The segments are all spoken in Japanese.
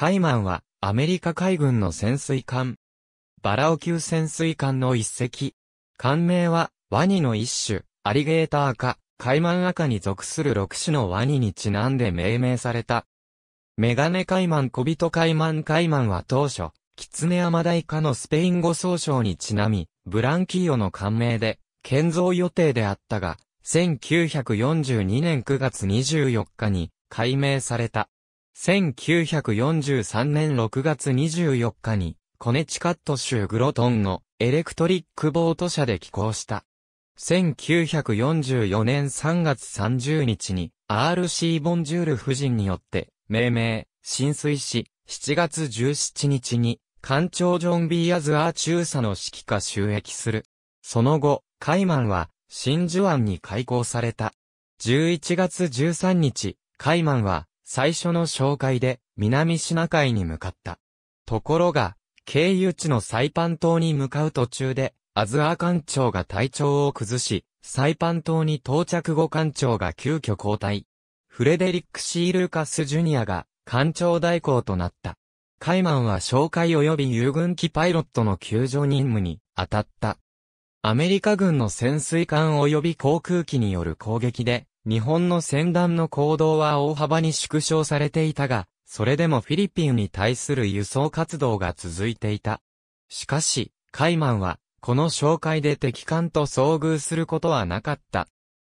カイマンは、アメリカ海軍の潜水艦。バラオ級潜水艦の一隻。艦名は、ワニの一種、アリゲーター科、カイマン赤に属する6種のワニにちなんで命名された。メガネカイマン小人カイマンカイマンは当初、キツネアマダイ科のスペイン語総称にちなみ、ブランキーオの艦名で、建造予定であったが、1942年9月24日に、改名された。1943年6月24日に、コネチカット州グロトンのエレクトリックボート社で寄港した。1944年3月30日に RC ボンジュール夫人によって命名、浸水し、7月17日に艦長ジョン・ビーアズアー中佐の指揮下収益する。その後、カイマンは真珠湾に開港された。11月13日、カイマンは最初の紹介で南シナ海に向かった。ところが、経由地のサイパン島に向かう途中で、アズア艦長が体調を崩し、サイパン島に到着後艦長が急遽交代。フレデリック・シー・ルーカス・ジュニアが艦長代行となった。カイマンは紹介及び遊軍機パイロットの救助任務に当たった。アメリカ軍の潜水艦及び航空機による攻撃で、日本の船団の行動は大幅に縮小されていたが、それでもフィリピンに対する輸送活動が続いていた。しかし、カイマンは、この紹介で敵艦と遭遇することはなかった。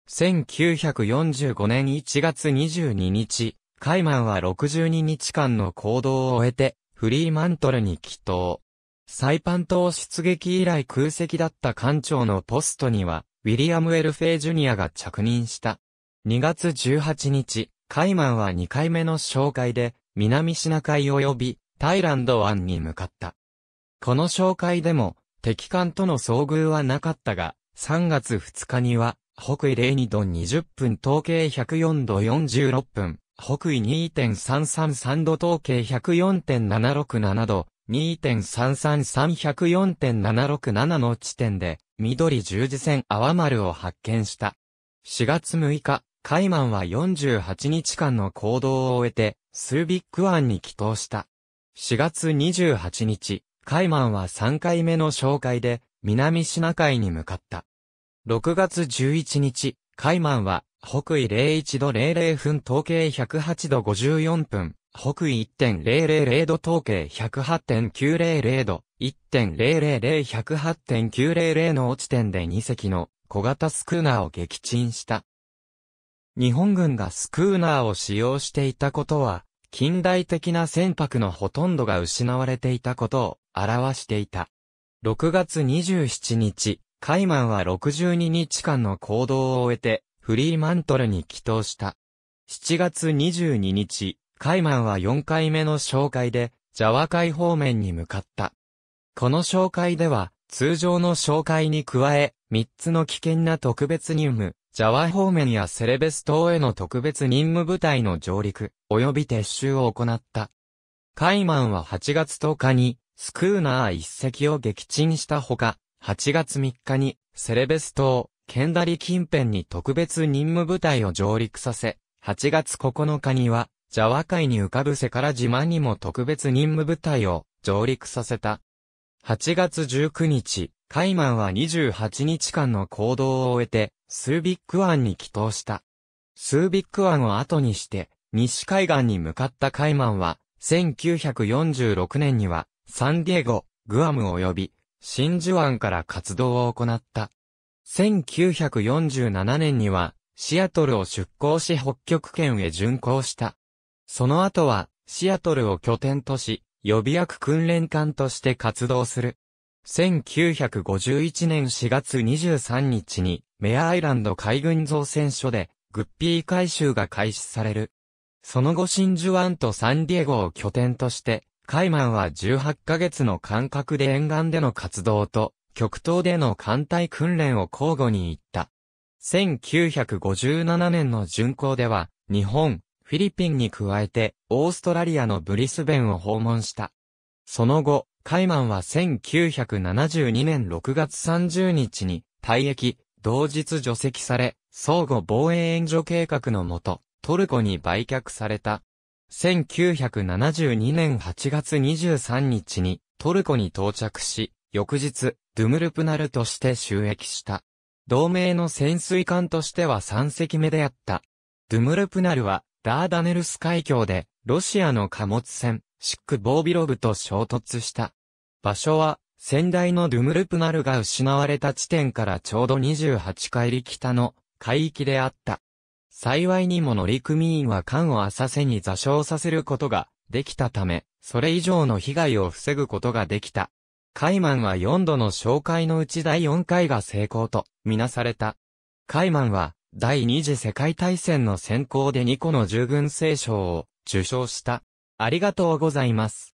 1945年1月22日、カイマンは62日間の行動を終えて、フリーマントルに帰島。サイパン島出撃以来空席だった艦長のポストには、ウィリアム・エルフェイ・ジュニアが着任した。2月18日、カイマンは2回目の紹介で、南シナ海及び、タイランド湾に向かった。この紹介でも、敵艦との遭遇はなかったが、3月2日には、北緯02度20分統計104度46分、北緯2.333度統計104.767度、2.333104.767の地点で、緑十字線泡丸を発見した。4月6日、カイマンは48日間の行動を終えて、スービック湾に帰島した。4月28日、カイマンは3回目の紹介で、南シナ海に向かった。6月11日、カイマンは、北緯01度00分統計108度54分、北緯1.000度統計108.900度、1 0 0 0 1 0 8 9 0 0の落ち点で2隻の小型スクーナーを撃沈した。日本軍がスクーナーを使用していたことは、近代的な船舶のほとんどが失われていたことを表していた。6月27日、カイマンは62日間の行動を終えて、フリーマントルに帰投した。7月22日、カイマンは4回目の紹介で、ジャワ海方面に向かった。この紹介では、通常の紹介に加え、3つの危険な特別任務、ジャワ方面やセレベス島への特別任務部隊の上陸、及び撤収を行った。カイマンは8月10日に、スクーナー一隻を撃沈したほか、8月3日に、セレベス島、ケンダリ近辺に特別任務部隊を上陸させ、8月9日には、ジャワ海に浮かぶセから島にも特別任務部隊を上陸させた。8月19日、カイマンは28日間の行動を終えて、スービック湾に帰投した。スービック湾を後にして、西海岸に向かったカイマンは、1946年には、サンディエゴ、グアム及び、真珠湾から活動を行った。1947年には、シアトルを出港し北極圏へ巡航した。その後は、シアトルを拠点とし、予備役訓練艦として活動する。1951年4月23日に、メアアイランド海軍造船所で、グッピー回収が開始される。その後真珠湾とサンディエゴを拠点として、カイマンは18ヶ月の間隔で沿岸での活動と、極東での艦隊訓練を交互に行った。1957年の巡航では、日本、フィリピンに加えて、オーストラリアのブリスベンを訪問した。その後、カイマンは1972年6月30日に退役、同日除籍され、相互防衛援助計画のもと、トルコに売却された。1972年8月23日にトルコに到着し、翌日、ドゥムルプナルとして収益した。同盟の潜水艦としては3隻目であった。ドゥムルプナルは、ダーダネルス海峡で、ロシアの貨物船、シック・ボービロブと衝突した。場所は、先代のドゥムルプナルが失われた地点からちょうど28海里北の海域であった。幸いにも乗組員は艦を浅瀬に座礁させることができたため、それ以上の被害を防ぐことができた。カイマンは4度の紹介のうち第4回が成功とみなされた。カイマンは第二次世界大戦の先行で2個の従軍聖賞を受賞した。ありがとうございます。